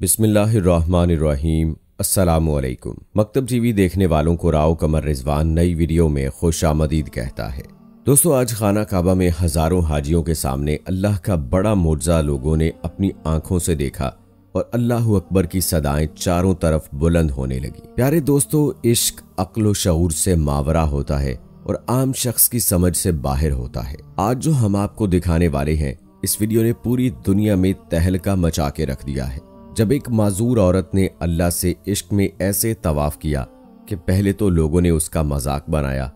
बिस्मिल्लाहिर्रहमानिर्रहीम अस्सलामुअलैकुम मकतब टीवी देखने वालों को राव कमर रिजवान नई वीडियो में खुश आमदीद कहता है दोस्तों आज खाना काबा में हजारों हाजियों के सामने अल्लाह का बड़ा मुआवजा लोगों ने अपनी आंखों से देखा और अल्लाह अकबर की सदाएं चारों तरफ बुलंद होने लगी प्यारे दोस्तों इश्क अक्लो शूर से मावरा होता है और आम शख्स की समझ से बाहर होता है आज जो हम आपको दिखाने वाले हैं इस वीडियो ने पूरी दुनिया में तहलका मचा के रख दिया है जब एक माजूर औरत ने अल्लाह से इश्क में ऐसे तवाफ किया कि पहले तो लोगों ने उसका मजाक बनाया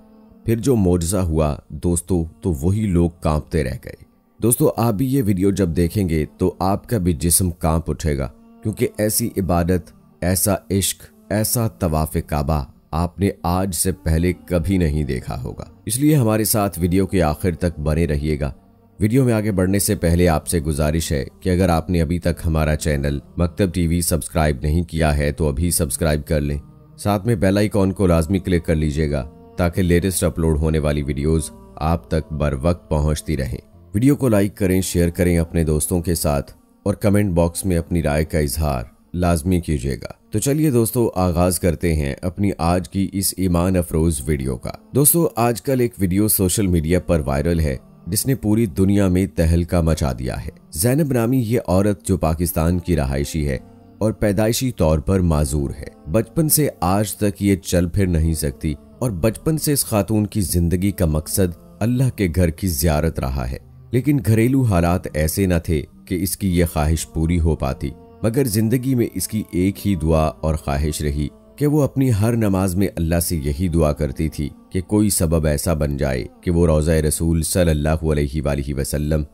फिर जो मोजा हुआ दोस्तों तो वही लोग कांपते रह गए दोस्तों आप भी ये वीडियो जब देखेंगे तो आपका भी जिसम कांप उठेगा क्योंकि ऐसी इबादत ऐसा इश्क ऐसा तवाफ काबा आपने आज से पहले कभी नहीं देखा होगा इसलिए हमारे साथ वीडियो के आखिर तक बने रहिएगा वीडियो में आगे बढ़ने से पहले आपसे गुजारिश है कि अगर आपने अभी तक हमारा चैनल मकतब टीवी सब्सक्राइब नहीं किया है तो अभी सब्सक्राइब कर लें साथ में बेल आइकॉन को लाजमी क्लिक कर लीजिएगा ताकि लेटेस्ट अपलोड होने वाली वीडियोस आप तक बर वक्त पहुँचती रहें वीडियो को लाइक करें शेयर करें अपने दोस्तों के साथ और कमेंट बॉक्स में अपनी राय का इजहार लाजमी कीजिएगा तो चलिए दोस्तों आगाज करते हैं अपनी आज की इस ईमान अफरोज वीडियो का दोस्तों आजकल एक वीडियो सोशल मीडिया पर वायरल है जिसने पूरी दुनिया में तहलका मचा दिया है जैनब नामी ये औरत जो पाकिस्तान की रहायशी है और पैदाइशी तौर पर माजूर है बचपन से आज तक ये चल फिर नहीं सकती और बचपन से इस खातून की जिंदगी का मकसद अल्लाह के घर की जियारत रहा है लेकिन घरेलू हालात ऐसे न थे कि इसकी ये ख्वाहिश पूरी हो पाती मगर जिंदगी में इसकी एक ही दुआ और ख्वाहिश रही कि वो अपनी हर नमाज में अल्लाह से यही दुआ करती थी कि कोई सबब ऐसा बन जाए कि वो रोज़ा रसूल सल्लल्लाहु अलैहि वसल्लम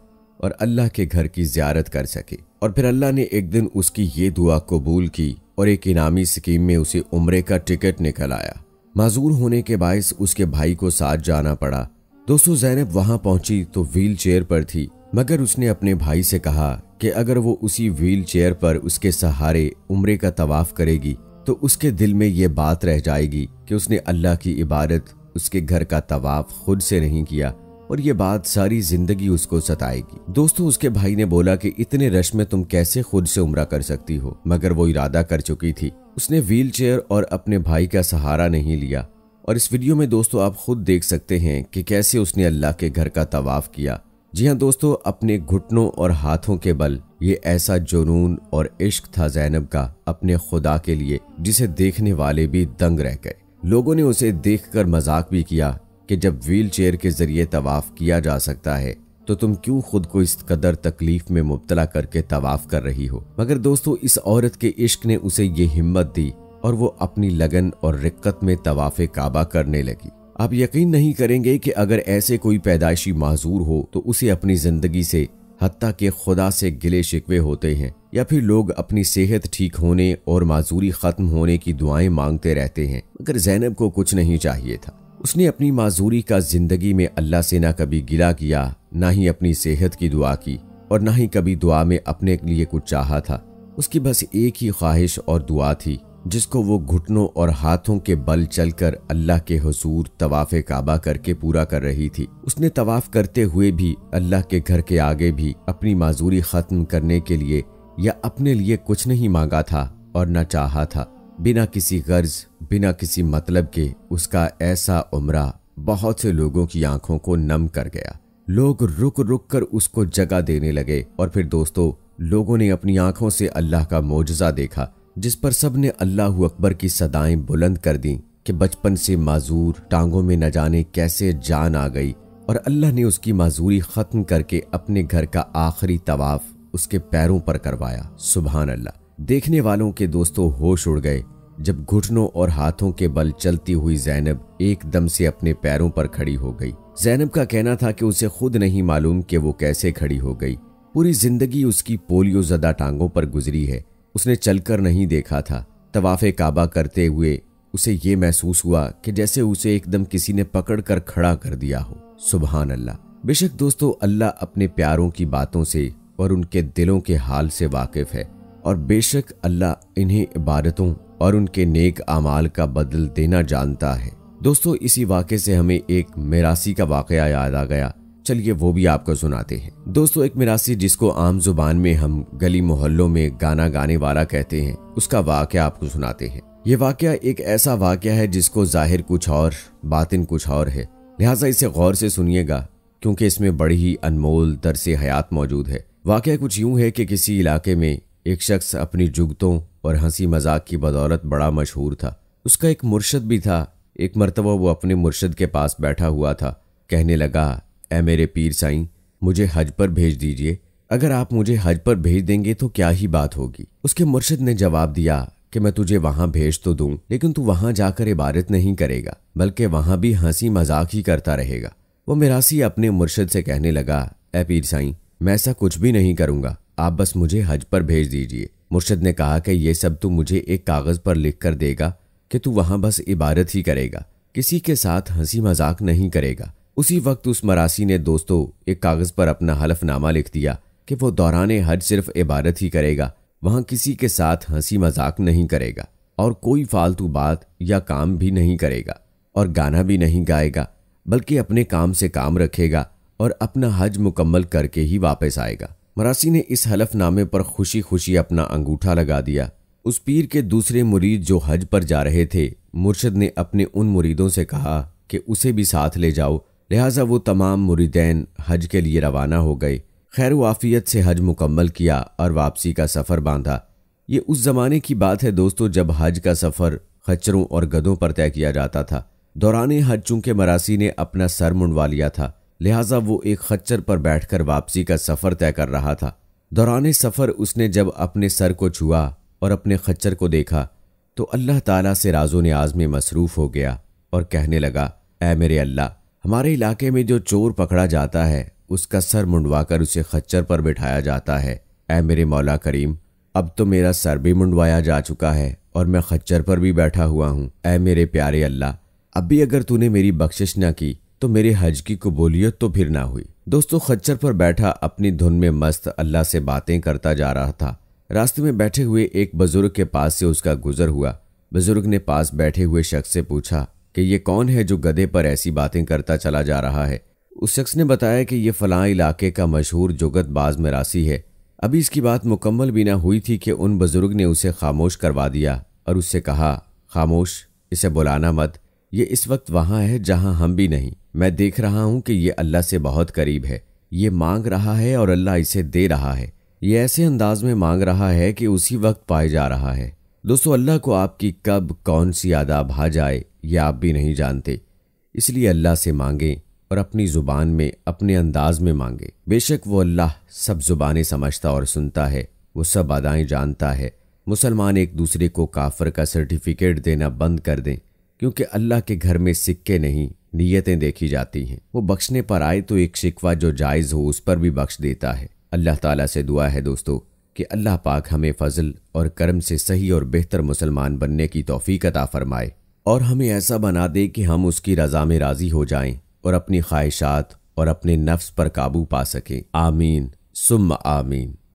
और अल्लाह के घर की ज्यारत कर सके और फिर अल्लाह ने एक दिन उसकी ये दुआ कबूल की और एक इनामी स्कीम में उसे उम्र का टिकट निकल आया माजूर होने के बायस उसके भाई को साथ जाना पड़ा दोस्तों जैनब वहां पहुंची तो व्हील चेयर पर थी मगर उसने अपने भाई से कहा कि अगर वो उसी व्हील चेयर पर उसके सहारे उम्र का तवाफ करेगी तो उसके दिल में ये बात रह जाएगी कि उसने अल्लाह की इबादत उसके घर का तवाफ खुद से नहीं किया और ये बात सारी जिंदगी उसको सताएगी दोस्तों उसके भाई ने बोला कि इतने रश में तुम कैसे खुद से उम्र कर सकती हो मगर वो इरादा कर चुकी थी उसने चेयर और अपने भाई का सहारा नहीं लिया और इस वीडियो में दोस्तों आप खुद देख सकते हैं कि कैसे उसने अल्लाह के घर का तवाफ किया जी हाँ दोस्तों अपने घुटनों और हाथों के बल ये ऐसा जुनून और इश्क था जैनब का अपने खुदा के लिए जिसे देखने वाले भी दंग रह गए लोगों ने उसे देखकर मजाक भी किया कि जब व्हील चेयर के जरिए तवाफ किया जा सकता है तो तुम क्यों खुद को इस कदर तकलीफ में मुबतला करके तवाफ कर रही हो मगर दोस्तों इस औरत के इश्क ने उसे ये हिम्मत दी और वो अपनी लगन और रिक्कत में तवाफ काबा करने लगी आप यकीन नहीं करेंगे कि अगर ऐसे कोई पैदाइशी माजूर हो तो उसे अपनी जिंदगी से हती के खुदा से गिले शिकवे होते हैं या फिर लोग अपनी सेहत ठीक होने और माजूरी ख़त्म होने की दुआएं मांगते रहते हैं मगर जैनब को कुछ नहीं चाहिए था उसने अपनी माजूरी का ज़िंदगी में अल्लाह से ना कभी गिला किया ना ही अपनी सेहत की दुआ की और ना ही कभी दुआ में अपने लिए कुछ चाहा था उसकी बस एक ही ख्वाहिश और दुआ थी जिसको वो घुटनों और हाथों के बल चलकर अल्लाह के हसूर तवाफ काबा करके पूरा कर रही थी उसने तवाफ करते हुए भी अल्लाह के घर के आगे भी अपनी माजूरी खत्म करने के लिए या अपने लिए कुछ नहीं मांगा था और न चाहा था बिना किसी गर्ज बिना किसी मतलब के उसका ऐसा उमरा बहुत से लोगों की आंखों को नम कर गया लोग रुक रुक कर उसको जगह देने लगे और फिर दोस्तों लोगों ने अपनी आंखों से अल्लाह का मोजा देखा जिस पर सब ने अल्लाह अकबर की सदाएं बुलंद कर दी कि बचपन से माजूर टांगों में न जाने कैसे जान आ गई और अल्लाह ने उसकी माजूरी ख़त्म करके अपने घर का आखिरी तवाफ उसके पैरों पर करवाया सुबहान अल्लाह देखने वालों के दोस्तों होश उड़ गए जब घुटनों और हाथों के बल चलती हुई जैनब एकदम से अपने पैरों पर खड़ी हो गई जैनब का कहना था कि उसे खुद नहीं मालूम कि वो कैसे खड़ी हो गई पूरी जिंदगी उसकी पोलियो जदा टांगों पर गुजरी है उसने चलकर नहीं देखा था तवाफ़ काबा करते हुए उसे ये महसूस हुआ कि जैसे उसे एकदम किसी ने पकड़ कर खड़ा कर दिया हो सुबहान अल्लाह बेशक दोस्तों अल्लाह अपने प्यारों की बातों से और उनके दिलों के हाल से वाकिफ़ है और बेशक अल्लाह इन्हें इबादतों और उनके नेक अमाल का बदल देना जानता है दोस्तों इसी वाक़े से हमें एक मेरासी का वाकया याद आ गया चलिए वो भी आपको सुनाते हैं दोस्तों एक मिरासी जिसको आम जुबान में हम गली मोहल्लों में गाना गाने वाला कहते हैं उसका वाक्य आपको सुनाते हैं ये वाक्य एक ऐसा वाक्य है जिसको जाहिर कुछ और बातिन कुछ और है लिहाजा इसे गौर से सुनिएगा क्योंकि इसमें बड़ी ही अनमोल दरस हयात मौजूद है वाक़ कुछ यूं है कि किसी इलाके में एक शख्स अपनी जुगतों और हंसी मजाक की बदौलत बड़ा मशहूर था उसका एक मुर्शद भी था एक मरतबा वो अपने मुर्शद के पास बैठा हुआ था कहने लगा ए मेरे पीर साईं मुझे हज पर भेज दीजिए अगर आप मुझे हज पर भेज देंगे तो क्या ही बात होगी उसके मुर्शिद ने जवाब दिया कि मैं तुझे वहां भेज तो दूं लेकिन तू वहां जाकर इबारत नहीं करेगा बल्कि वहां भी हंसी मजाक ही करता रहेगा वो मिरासी अपने मुर्शिद से कहने लगा ए पीर साईं मैं ऐसा कुछ भी नहीं करूंगा आप बस मुझे हज पर भेज दीजिए मुर्शद ने कहा कि ये सब तू मुझे एक कागज़ पर लिख कर देगा कि तू वहाँ बस इबारत ही करेगा किसी के साथ हंसी मजाक नहीं करेगा उसी वक्त उस मरासी ने दोस्तों एक कागज़ पर अपना हलफनामा लिख दिया कि वो दौरान हज सिर्फ इबादत ही करेगा वहाँ किसी के साथ हंसी मजाक नहीं करेगा और कोई फालतू बात या काम भी नहीं करेगा और गाना भी नहीं गाएगा बल्कि अपने काम से काम रखेगा और अपना हज मुकम्मल करके ही वापस आएगा मरासी ने इस हलफनामे पर खुशी खुशी अपना अंगूठा लगा दिया उस पीर के दूसरे मुरीद जो हज पर जा रहे थे मुर्शद ने अपने उन मुरीदों से कहा कि उसे भी साथ ले जाओ लिहाजा वो तमाम मुरीदैन हज के लिए रवाना हो गए खैर वाफियत से हज मुकम्मल किया और वापसी का सफ़र बांधा ये उस ज़माने की बात है दोस्तों जब हज का सफ़र खच्चरों और गधों पर तय किया जाता था दौरान हज चूंकि मरासी ने अपना सर मुंडवा लिया था लिहाजा वो एक खच्चर पर बैठकर वापसी का सफ़र तय कर रहा था दौरान सफ़र उसने जब अपने सर को छुआ और अपने खच्चर को देखा तो अल्लाह ताला से राजो आज में मसरूफ़ हो गया और कहने लगा ए मेरे अल्लाह हमारे इलाके में जो चोर पकड़ा जाता है उसका सर मुंडवाकर उसे खच्चर पर बिठाया जाता है ऐ मेरे मौला करीम अब तो मेरा सर भी मुंडवाया जा चुका है और मैं खच्चर पर भी बैठा हुआ हूँ ऐ मेरे प्यारे अल्लाह अब भी अगर तूने मेरी बख्शिश न की तो मेरे हज की कबूलियत तो फिर ना हुई दोस्तों खच्चर पर बैठा अपनी धुन में मस्त अल्लाह से बातें करता जा रहा था रास्ते में बैठे हुए एक बुजुर्ग के पास से उसका गुजर हुआ बुजुर्ग ने पास बैठे हुए शख्स से पूछा कि ये कौन है जो गधे पर ऐसी बातें करता चला जा रहा है उस शख्स ने बताया कि ये फलां इलाके का मशहूर बाज मरासी है अभी इसकी बात मुकम्मल भी ना हुई थी कि उन बुज़ुर्ग ने उसे खामोश करवा दिया और उससे कहा खामोश इसे बुलाना मत ये इस वक्त वहाँ है जहाँ हम भी नहीं मैं देख रहा हूँ कि ये अल्लाह से बहुत करीब है ये मांग रहा है और अल्लाह इसे दे रहा है ये ऐसे अंदाज में मांग रहा है कि उसी वक्त पाए जा रहा है दोस्तों अल्लाह को आपकी कब कौन सी आदाब आ जाए ये आप भी नहीं जानते इसलिए अल्लाह से मांगें और अपनी ज़ुबान में अपने अंदाज में मांगे बेशक वो अल्लाह सब ज़ुबानें समझता और सुनता है वो सब अदाएँ जानता है मुसलमान एक दूसरे को काफर का सर्टिफिकेट देना बंद कर दें क्योंकि अल्लाह के घर में सिक्के नहीं नीयतें देखी जाती हैं वो बख्शने पर आए तो एक शिकवा जो जायज़ हो उस पर भी बख्श देता है अल्लाह ताला से दुआ है दोस्तों कि अल्लाह पाक हमें फजल और कर्म से सही और बेहतर मुसलमान बनने की तोफ़ी अता फरमाए और हमें ऐसा बना दे कि हम उसकी रज़ा में राज़ी हो जाएं और अपनी ख्वाहिशात और अपने नफ्स पर काबू पा सकें आमीन सुम आमीन